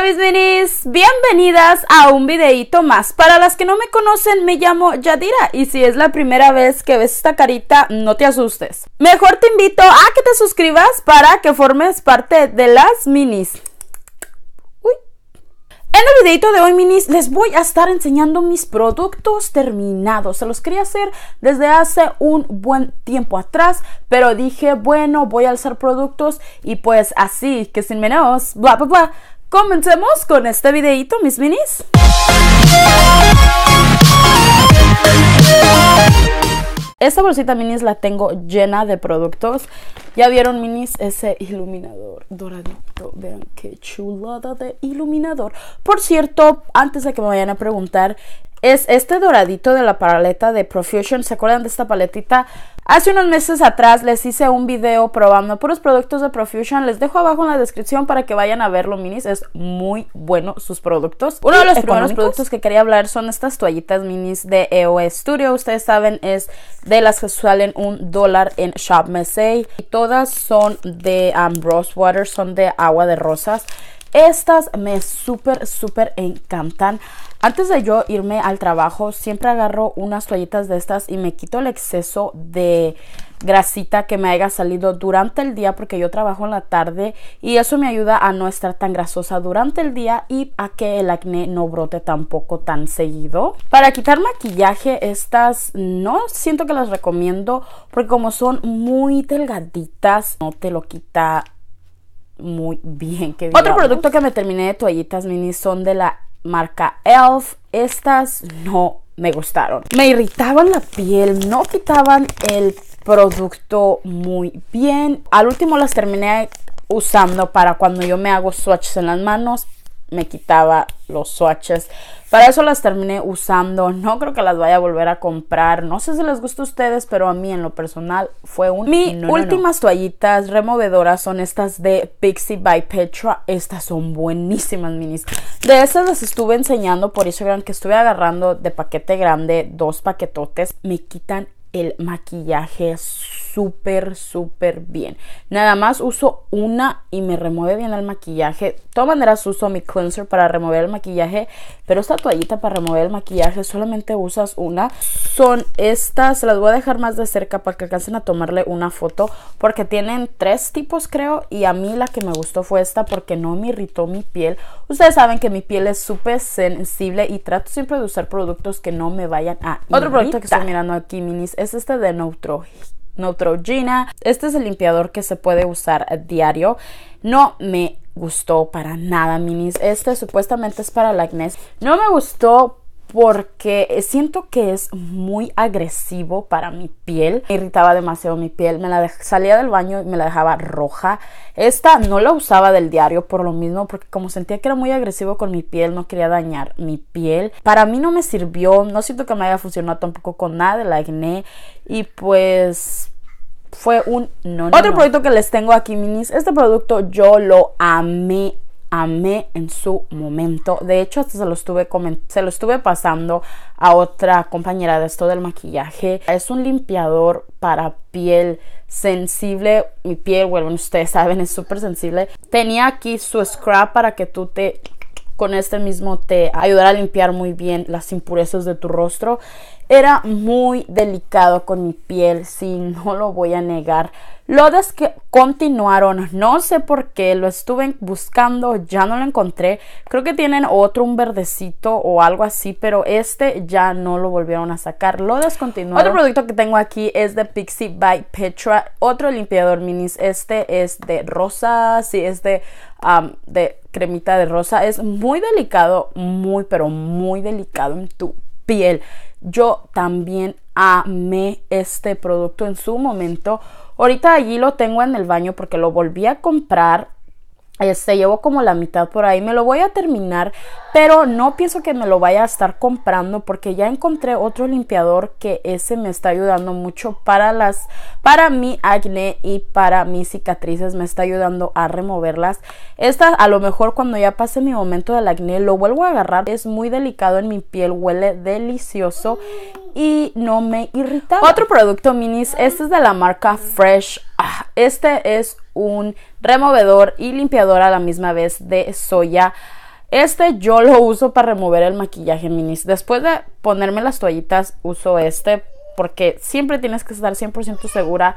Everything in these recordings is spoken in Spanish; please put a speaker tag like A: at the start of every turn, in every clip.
A: Hola mis minis, bienvenidas a un videito más. Para las que no me conocen, me llamo Yadira y si es la primera vez que ves esta carita, no te asustes. Mejor te invito a que te suscribas para que formes parte de las minis. En el videito de hoy, minis, les voy a estar enseñando mis productos terminados. Se los quería hacer desde hace un buen tiempo atrás, pero dije, bueno, voy a alzar productos y pues así, que sin menos, bla, bla, bla Comencemos con este videito, mis minis. Esta bolsita minis la tengo llena de productos. Ya vieron minis ese iluminador doradito. Vean qué chulada de iluminador. Por cierto, antes de que me vayan a preguntar, es este doradito de la paleta de Profusion. ¿Se acuerdan de esta paletita? Hace unos meses atrás les hice un video probando puros productos de Profusion. Les dejo abajo en la descripción para que vayan a verlo, minis. Es muy bueno sus productos. Uno de los primeros productos que quería hablar son estas toallitas minis de EOS Studio. Ustedes saben, es de las que salen un dólar en Shop Message. Y todas son de Ambrose um, Water, son de agua de rosas. Estas me súper, súper encantan. Antes de yo irme al trabajo, siempre agarro unas toallitas de estas y me quito el exceso de grasita que me haya salido durante el día porque yo trabajo en la tarde y eso me ayuda a no estar tan grasosa durante el día y a que el acné no brote tampoco tan seguido. Para quitar maquillaje estas no siento que las recomiendo porque como son muy delgaditas no te lo quita muy bien. Que Otro producto que me terminé de toallitas mini son de la marca ELF, estas no me gustaron. Me irritaban la piel, no quitaban el producto muy bien. Al último las terminé usando para cuando yo me hago swatches en las manos, me quitaba los swatches. Para eso las terminé usando. No creo que las vaya a volver a comprar. No sé si les gusta a ustedes, pero a mí en lo personal fue un. Mi últimas toallitas removedoras son estas de Pixie by Petra. Estas son buenísimas, minis. De estas las estuve enseñando por eso, Instagram que estuve agarrando de paquete grande dos paquetotes. Me quitan el maquillaje súper, súper bien. Nada más uso una y me remueve bien el maquillaje. De todas maneras uso mi cleanser para remover el maquillaje, pero esta toallita para remover el maquillaje solamente usas una. Son estas, las voy a dejar más de cerca para que alcancen a tomarle una foto porque tienen tres tipos creo y a mí la que me gustó fue esta porque no me irritó mi piel. Ustedes saben que mi piel es súper sensible y trato siempre de usar productos que no me vayan a irritar. Otro producto que estoy mirando aquí, minis, es este de Neutro, Neutrogena. Este es el limpiador que se puede usar a diario. No me gustó para nada, minis. Este supuestamente es para la acné. No me gustó porque siento que es muy agresivo para mi piel. irritaba demasiado mi piel, me la salía del baño y me la dejaba roja. Esta no la usaba del diario por lo mismo, porque como sentía que era muy agresivo con mi piel, no quería dañar mi piel. Para mí no me sirvió, no siento que me haya funcionado tampoco con nada la acné y pues fue un no. Otro producto que les tengo aquí, minis, este producto yo lo amé amé en su momento. De hecho, se lo estuve, se lo estuve pasando a otra compañera de esto del maquillaje. Es un limpiador para piel sensible. Mi piel, bueno, ustedes saben, es súper sensible. Tenía aquí su scrap para que tú te con este mismo te ayudará a limpiar muy bien las impurezas de tu rostro. Era muy delicado con mi piel, sí, no lo voy a negar. Lo descontinuaron... no sé por qué, lo estuve buscando, ya no lo encontré. Creo que tienen otro, un verdecito o algo así, pero este ya no lo volvieron a sacar. Lo descontinuaron. Otro producto que tengo aquí es de Pixie by Petra, otro limpiador minis. Este es de rosa, sí, es de cremita de rosa. Es muy delicado, muy, pero muy delicado en tu piel. Yo también amé este producto en su momento. Ahorita allí lo tengo en el baño porque lo volví a comprar este, eh, llevo como la mitad por ahí, me lo voy a terminar, pero no pienso que me lo vaya a estar comprando porque ya encontré otro limpiador que ese me está ayudando mucho para las, para mi acné y para mis cicatrices, me está ayudando a removerlas. Esta a lo mejor cuando ya pase mi momento del acné lo vuelvo a agarrar, es muy delicado en mi piel, huele delicioso y no me irrita. Otro producto minis, este es de la marca Fresh este es un removedor y limpiador a la misma vez de soya. Este yo lo uso para remover el maquillaje minis. Después de ponerme las toallitas uso este porque siempre tienes que estar 100% segura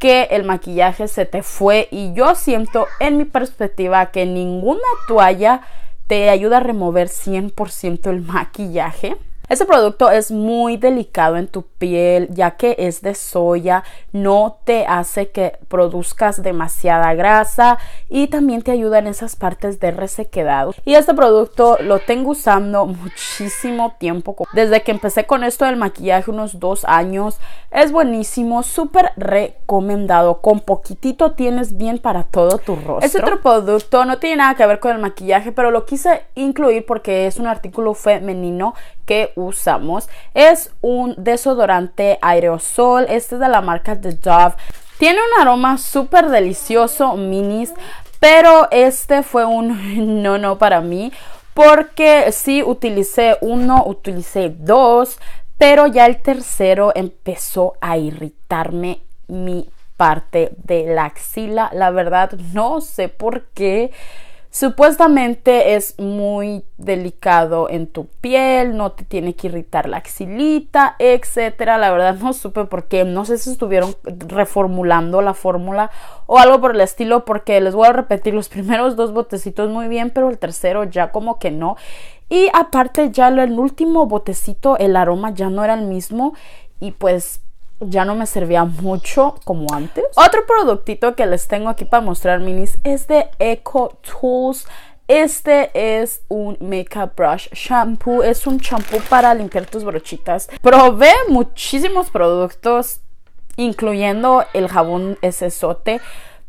A: que el maquillaje se te fue y yo siento en mi perspectiva que ninguna toalla te ayuda a remover 100% el maquillaje. Este producto es muy delicado en tu piel ya que es de soya, no te hace que produzcas demasiada grasa y también te ayuda en esas partes de resequedad. Y este producto lo tengo usando muchísimo tiempo. Desde que empecé con esto del maquillaje, unos dos años, es buenísimo, súper recomendado. Con poquitito tienes bien para todo tu rostro. es este otro producto no tiene nada que ver con el maquillaje, pero lo quise incluir porque es un artículo femenino que usamos. Es un desodorante aerosol, este es de la marca The Dove. Tiene un aroma súper delicioso, minis, pero este fue un no no para mí porque si utilicé uno, utilicé dos, pero ya el tercero empezó a irritarme mi parte de la axila. La verdad, no sé por qué Supuestamente es muy delicado en tu piel, no te tiene que irritar la axilita, etcétera. La verdad no supe por qué, no sé si estuvieron reformulando la fórmula o algo por el estilo, porque les voy a repetir los primeros dos botecitos muy bien, pero el tercero ya como que no. Y aparte ya el último botecito, el aroma ya no era el mismo y pues ya no me servía mucho como antes. Otro productito que les tengo aquí para mostrar, minis, es de Eco Tools. Este es un makeup brush shampoo. Es un shampoo para limpiar tus brochitas. Probé muchísimos productos, incluyendo el jabón ese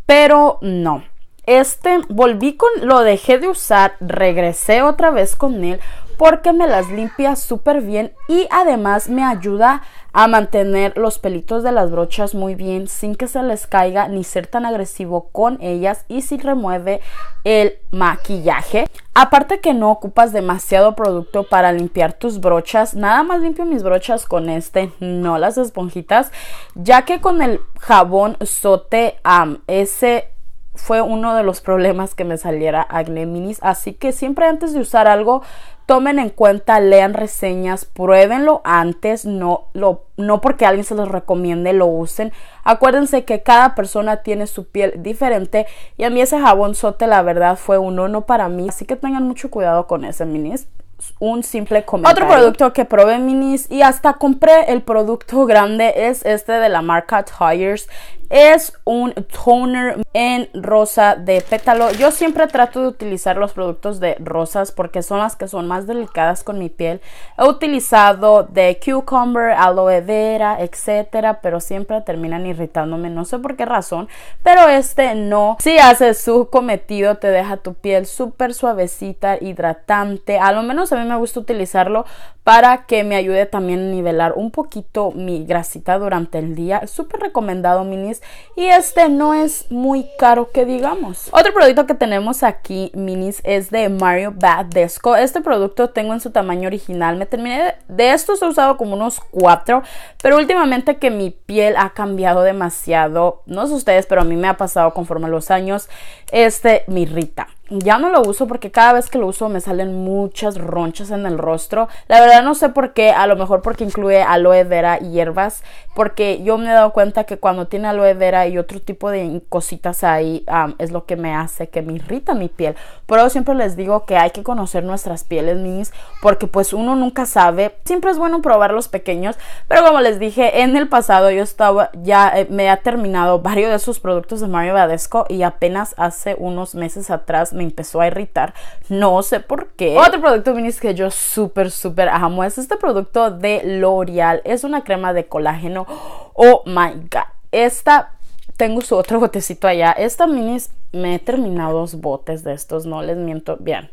A: pero no. Este volví con, lo dejé de usar, regresé otra vez con él porque me las limpia súper bien y además me ayuda a mantener los pelitos de las brochas muy bien sin que se les caiga ni ser tan agresivo con ellas y si remueve el maquillaje. Aparte que no ocupas demasiado producto para limpiar tus brochas, nada más limpio mis brochas con este, no las esponjitas, ya que con el jabón sote Am, ese fue uno de los problemas que me saliera a minis, así que siempre antes de usar algo tomen en cuenta, lean reseñas, pruébenlo antes, no, lo, no porque alguien se los recomiende, lo usen. Acuérdense que cada persona tiene su piel diferente y a mí ese jabón sote la verdad fue un no para mí, así que tengan mucho cuidado con ese ministro un simple comentario. Otro producto que probé minis y hasta compré el producto grande es este de la marca Tires. Es un toner en rosa de pétalo. Yo siempre trato de utilizar los productos de rosas porque son las que son más delicadas con mi piel. He utilizado de cucumber, aloe vera, etcétera, pero siempre terminan irritándome, no sé por qué razón, pero este no. Si haces su cometido, te deja tu piel súper suavecita, hidratante. A lo menos a mí me gusta utilizarlo para que me ayude también a nivelar un poquito mi grasita durante el día. Súper recomendado, minis. Y este no es muy caro que digamos. Otro producto que tenemos aquí, minis, es de Mario Bad Desco. Este producto tengo en su tamaño original. Me terminé de estos, he usado como unos cuatro, pero últimamente que mi piel ha cambiado demasiado. No sé ustedes, pero a mí me ha pasado conforme los años. Este me irrita ya no lo uso porque cada vez que lo uso me salen muchas ronchas en el rostro. La verdad no sé por qué, a lo mejor porque incluye aloe vera y hierbas, porque yo me he dado cuenta que cuando tiene aloe vera y otro tipo de cositas ahí es lo que me hace que me irrita mi piel. Pero siempre les digo que hay que conocer nuestras pieles, minis, porque pues uno nunca sabe. Siempre es bueno probar los pequeños, pero como les dije, en el pasado yo estaba ya eh, me ha terminado varios de sus productos de Mario Badesco y apenas hace unos meses atrás me empezó a irritar. No sé por qué. Otro producto minis que yo súper, súper amo es este producto de L'Oreal. Es una crema de colágeno. Oh my god. Esta tengo su otro botecito allá. Esta minis, me he terminado dos botes de estos, no les miento. Bien,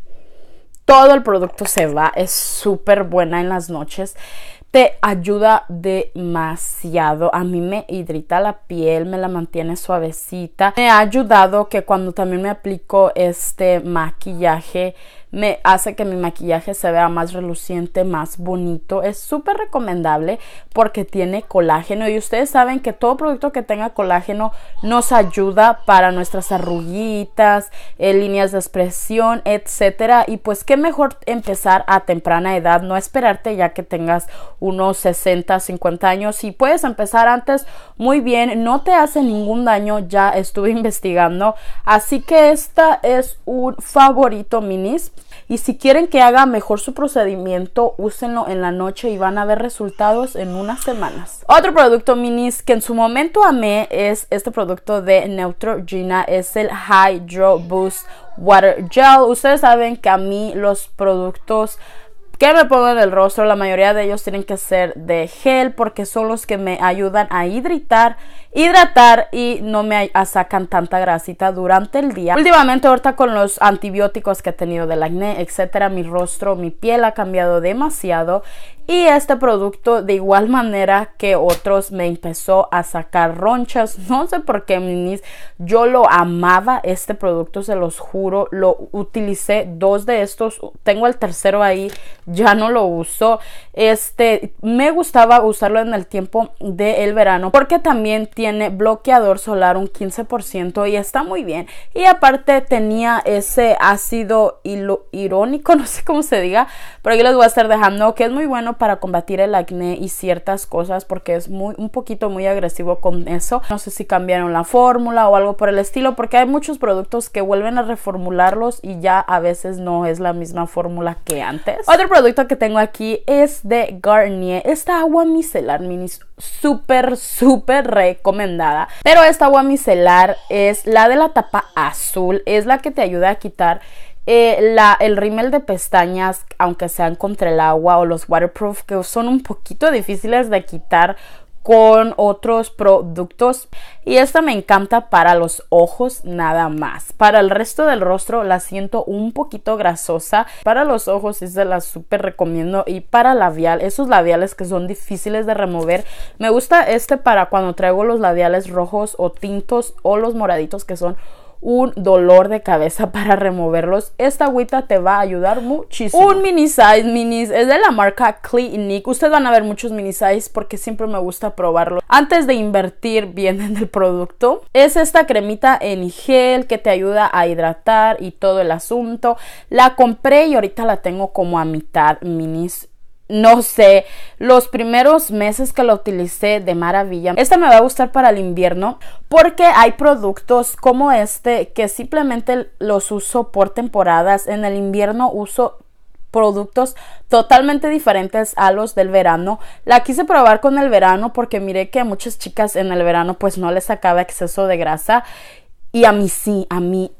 A: todo el producto se va, es súper buena en las noches ayuda demasiado. A mí me hidrita la piel, me la mantiene suavecita. Me ha ayudado que cuando también me aplico este maquillaje me hace que mi maquillaje se vea más reluciente, más bonito. Es súper recomendable porque tiene colágeno y ustedes saben que todo producto que tenga colágeno nos ayuda para nuestras arruguitas, eh, líneas de expresión, etcétera. Y pues qué mejor empezar a temprana edad, no esperarte ya que tengas unos 60, 50 años Si puedes empezar antes muy bien, no te hace ningún daño, ya estuve investigando. Así que esta es un favorito minis y si quieren que haga mejor su procedimiento, úsenlo en la noche y van a ver resultados en unas semanas. Otro producto minis que en su momento amé es este producto de Neutrogena, es el Hydro Boost Water Gel. Ustedes saben que a mí los productos que me pongo en el rostro, la mayoría de ellos tienen que ser de gel porque son los que me ayudan a hidratar hidratar y no me sacan tanta grasita durante el día. Últimamente ahorita con los antibióticos que he tenido del acné, etcétera, mi rostro, mi piel ha cambiado demasiado y este producto de igual manera que otros me empezó a sacar ronchas. No sé por qué, minis. Yo lo amaba este producto, se los juro. Lo utilicé dos de estos. Tengo el tercero ahí. Ya no lo uso. Este, me gustaba usarlo en el tiempo del verano porque también tiene tiene bloqueador solar un 15% y está muy bien. Y aparte tenía ese ácido irónico, no sé cómo se diga, pero yo les voy a estar dejando que es muy bueno para combatir el acné y ciertas cosas porque es muy un poquito muy agresivo con eso. No sé si cambiaron la fórmula o algo por el estilo porque hay muchos productos que vuelven a reformularlos y ya a veces no es la misma fórmula que antes. Otro producto que tengo aquí es de Garnier, esta agua micelar mini súper, súper recomendada. Pero esta agua micelar es la de la tapa azul, es la que te ayuda a quitar eh, la, el rímel de pestañas, aunque sean contra el agua o los waterproof, que son un poquito difíciles de quitar con otros productos y esta me encanta para los ojos nada más. Para el resto del rostro la siento un poquito grasosa. Para los ojos es de la súper recomiendo y para labial, esos labiales que son difíciles de remover. Me gusta este para cuando traigo los labiales rojos o tintos o los moraditos que son un dolor de cabeza para removerlos, esta agüita te va a ayudar muchísimo. Un mini size, minis, es de la marca Clinique. Ustedes van a ver muchos mini size porque siempre me gusta probarlo. Antes de invertir bien en el producto, es esta cremita en gel que te ayuda a hidratar y todo el asunto. La compré y ahorita la tengo como a mitad minis no sé, los primeros meses que lo utilicé de maravilla. Esta me va a gustar para el invierno porque hay productos como este que simplemente los uso por temporadas. En el invierno uso productos totalmente diferentes a los del verano. La quise probar con el verano porque miré que a muchas chicas en el verano pues no les sacaba exceso de grasa y a mí sí, a mí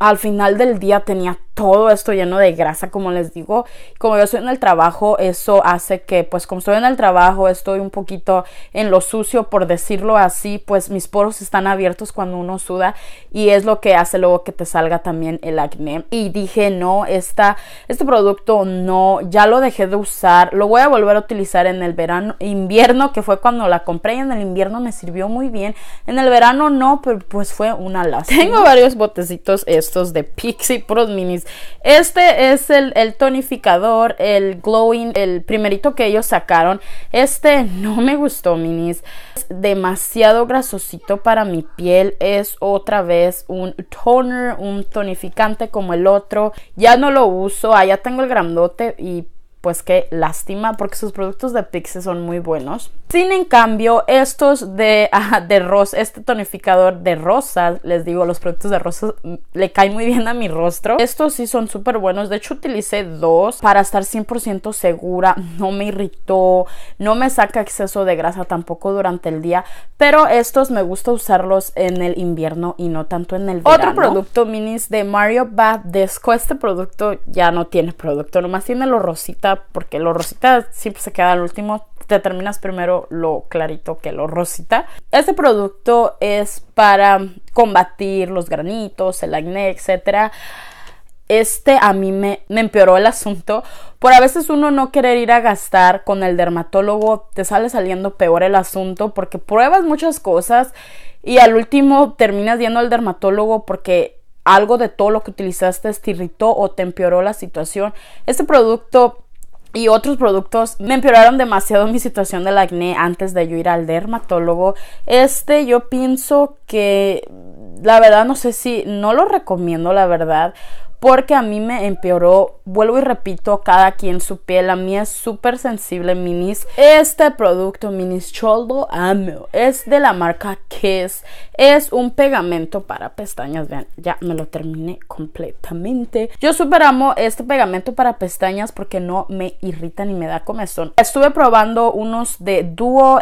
A: al final del día tenía todo esto lleno de grasa, como les digo. Como yo estoy en el trabajo, eso hace que, pues como estoy en el trabajo, estoy un poquito en lo sucio, por decirlo así, pues mis poros están abiertos cuando uno suda y es lo que hace luego que te salga también el acné. Y dije, no, esta, este producto no, ya lo dejé de usar, lo voy a volver a utilizar en el verano, invierno, que fue cuando la compré y en el invierno me sirvió muy bien. En el verano no, pero pues fue una lástima. Tengo varios botecitos estos de pixi pro mini este es el, tonificador, el glowing, el primerito que ellos sacaron. Este no me gustó, minis. Es demasiado grasosito para mi piel. Es otra vez un toner, un tonificante como el otro. Ya no lo uso, allá ah, tengo el grandote y pues qué lástima porque sus productos de Pixie son muy buenos. Sin en cambio, estos de, de rosa, este tonificador de rosas, les digo, los productos de rosas mm, le caen muy bien a mi rostro. Estos sí son súper buenos. De hecho, utilicé dos para estar 100% segura. No me irritó, no me saca exceso de grasa tampoco durante el día. Pero estos me gusta usarlos en el invierno y no tanto en el verano. Otro producto minis de Mario Badesco. Este producto ya no tiene producto, nomás tiene lo rosita porque lo rosita siempre se queda al último te terminas primero lo clarito que lo rosita. Este producto es para combatir los granitos, el acné, etcétera este a mí me, me, empeoró el asunto. Por a veces uno no querer ir a gastar con el dermatólogo, te sale saliendo peor el asunto porque pruebas muchas cosas y al último terminas yendo al dermatólogo porque algo de todo lo que utilizaste te irritó o te empeoró la situación. Este producto y otros productos me empeoraron demasiado mi situación del acné antes de yo ir al dermatólogo. Este yo pienso que la verdad no sé si no lo recomiendo la verdad porque a mí me empeoró, vuelvo y repito, cada quien su piel, a mí es súper sensible minis. Este producto minis Choldo Amo es de la marca Kiss, es un pegamento para pestañas, vean, ya me lo terminé completamente. Yo súper amo este pegamento para pestañas porque no me irrita ni me da comezón. Estuve probando unos de Duo,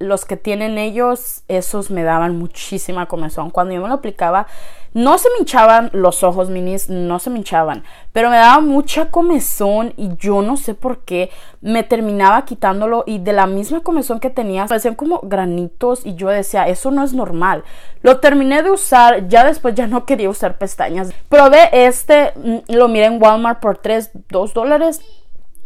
A: los que tienen ellos, esos me daban muchísima comezón. Cuando yo me lo aplicaba no se me hinchaban los ojos minis, no se me hinchaban, pero me daba mucha comezón y yo no sé por qué me terminaba quitándolo y de la misma comezón que tenía, parecían como granitos y yo decía, eso no es normal. Lo terminé de usar, ya después ya no quería usar pestañas. Probé este, mm, lo miré en Walmart por 3, 2 dólares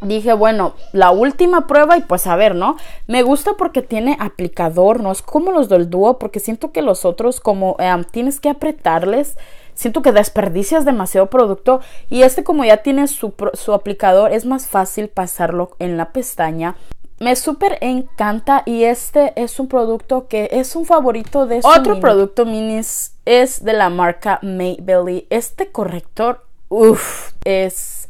A: dije, bueno, la última prueba y pues a ver, ¿no? Me gusta porque tiene aplicador, no es como los del dúo, porque siento que los otros como eh, tienes que apretarles, siento que desperdicias demasiado producto y este como ya tiene su, su aplicador es más fácil pasarlo en la pestaña. Me súper encanta y este es un producto que es un favorito de... Otro producto minis es de la marca Maybelline. Este corrector, uff, es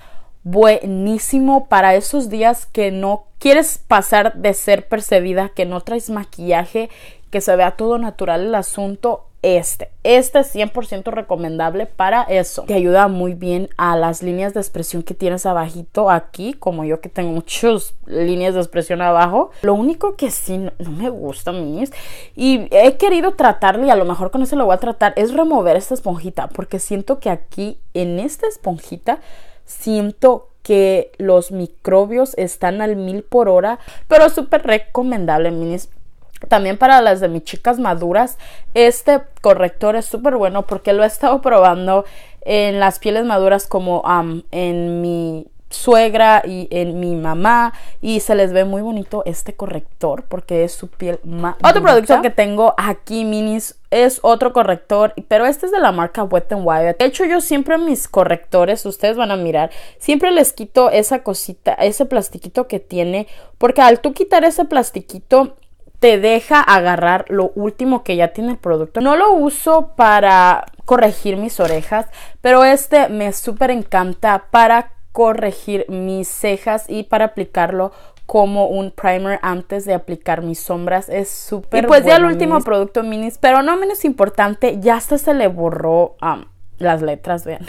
A: buenísimo para esos días que no quieres pasar de ser percebida, que no traes maquillaje, que se vea todo natural el asunto. Este, este es 100% recomendable para eso. Te ayuda muy bien a las líneas de expresión que tienes abajito aquí, como yo que tengo muchas líneas de expresión abajo. Lo único que sí no, me gusta, mis, y he querido tratarle y a lo mejor con eso lo voy a tratar, es remover esta esponjita, porque siento que aquí en esta esponjita siento que los microbios están al mil por hora, pero súper recomendable, minis. También para las de mis chicas maduras, este corrector es súper bueno porque lo he estado probando en las pieles maduras como en mi suegra y en mi mamá y se les ve muy bonito este corrector porque es su piel más otro producto que tengo aquí minis es otro corrector pero este es de la marca Wet n Wild de hecho yo siempre mis correctores ustedes van a mirar siempre les quito esa cosita ese plastiquito que tiene porque al tú quitar ese plastiquito te deja agarrar lo último que ya tiene el producto. No lo uso para corregir mis orejas, pero este me súper encanta para corregir mis cejas y para aplicarlo como un primer antes de aplicar mis sombras. Es súper Y pues ya el último producto minis, pero no menos importante, ya hasta se le borró las letras, vean.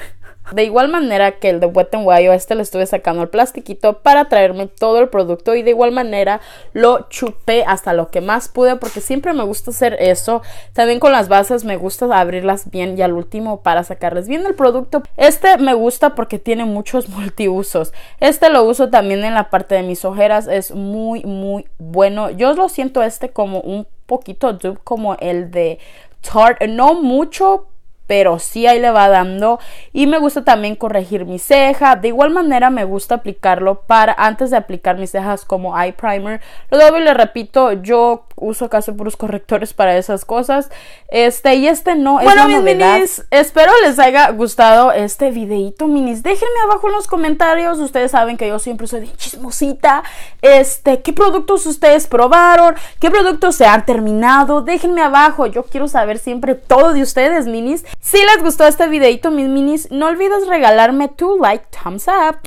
A: De igual manera que el de Wet n Wild, este le estuve sacando el plastiquito para traerme todo el producto y de igual manera lo chupé hasta lo que más pude porque siempre me gusta hacer eso. También con las bases me gusta abrirlas bien y al último para sacarles bien el producto. Este me gusta porque tiene muchos multiusos. Este lo uso también en la parte de mis ojeras, es muy muy bueno. Yo lo siento este como un poquito dupe como el de Tarte, no mucho, pero sí ahí le va dando. Y me gusta también corregir mi ceja. De igual manera me gusta aplicarlo para antes de aplicar mis cejas como eye primer. Lo debo y le repito, yo uso casi puros correctores para esas cosas. Este y este no es bueno, mis minis, espero les haya gustado este videito minis. Déjenme abajo en los comentarios. Ustedes saben que yo siempre soy de chismosita. Este, ¿qué productos ustedes probaron? ¿Qué productos se han terminado? Déjenme abajo. Yo quiero saber siempre todo de ustedes, minis. Si les gustó este videito, mis minis, no olvides regalarme tu like, thumbs up.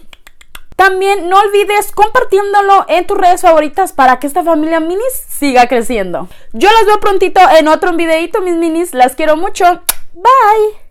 A: También no olvides compartiéndolo en tus redes favoritas para que esta familia minis siga creciendo. Yo las veo prontito en otro videito, mis minis. Las quiero mucho. Bye.